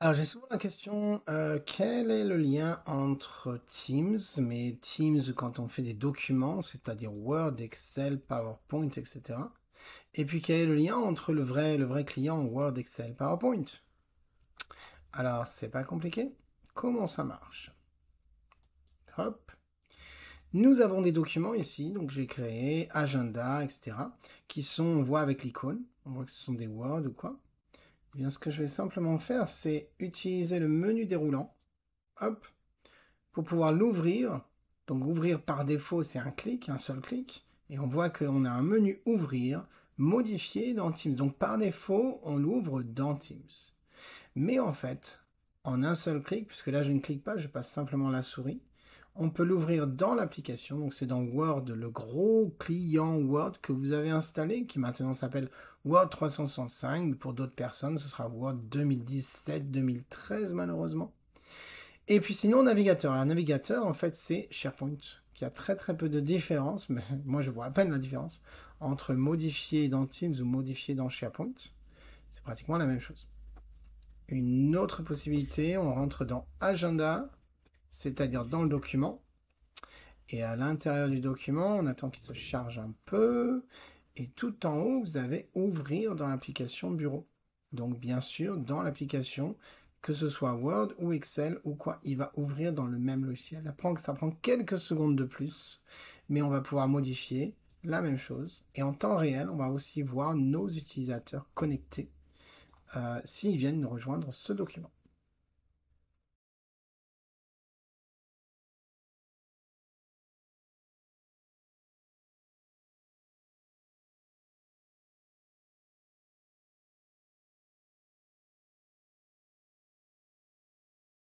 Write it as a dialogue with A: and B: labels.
A: Alors j'ai souvent la question, euh, quel est le lien entre Teams, mais Teams quand on fait des documents, c'est-à-dire Word, Excel, PowerPoint, etc. Et puis quel est le lien entre le vrai, le vrai client Word, Excel, PowerPoint Alors c'est pas compliqué. Comment ça marche Hop. Nous avons des documents ici, donc j'ai créé agenda, etc. qui sont, on voit avec l'icône, on voit que ce sont des Word ou quoi. Eh ce que je vais simplement faire, c'est utiliser le menu déroulant, hop, pour pouvoir l'ouvrir. Donc ouvrir par défaut, c'est un clic, un seul clic, et on voit qu'on a un menu ouvrir, modifier dans Teams. Donc par défaut, on l'ouvre dans Teams. Mais en fait, en un seul clic, puisque là je ne clique pas, je passe simplement la souris, on peut l'ouvrir dans l'application. Donc c'est dans Word, le gros client Word que vous avez installé, qui maintenant s'appelle Word 365. Pour d'autres personnes, ce sera Word 2017-2013 malheureusement. Et puis sinon, navigateur. Alors, navigateur, en fait, c'est SharePoint, qui a très très peu de différence, mais moi je vois à peine la différence, entre modifier dans Teams ou modifier dans SharePoint. C'est pratiquement la même chose. Une autre possibilité, on rentre dans Agenda c'est-à-dire dans le document. Et à l'intérieur du document, on attend qu'il se charge un peu. Et tout en haut, vous avez ouvrir dans l'application bureau. Donc bien sûr, dans l'application, que ce soit Word ou Excel ou quoi, il va ouvrir dans le même logiciel. Ça prend, ça prend quelques secondes de plus, mais on va pouvoir modifier la même chose. Et en temps réel, on va aussi voir nos utilisateurs connectés euh, s'ils viennent nous rejoindre ce document.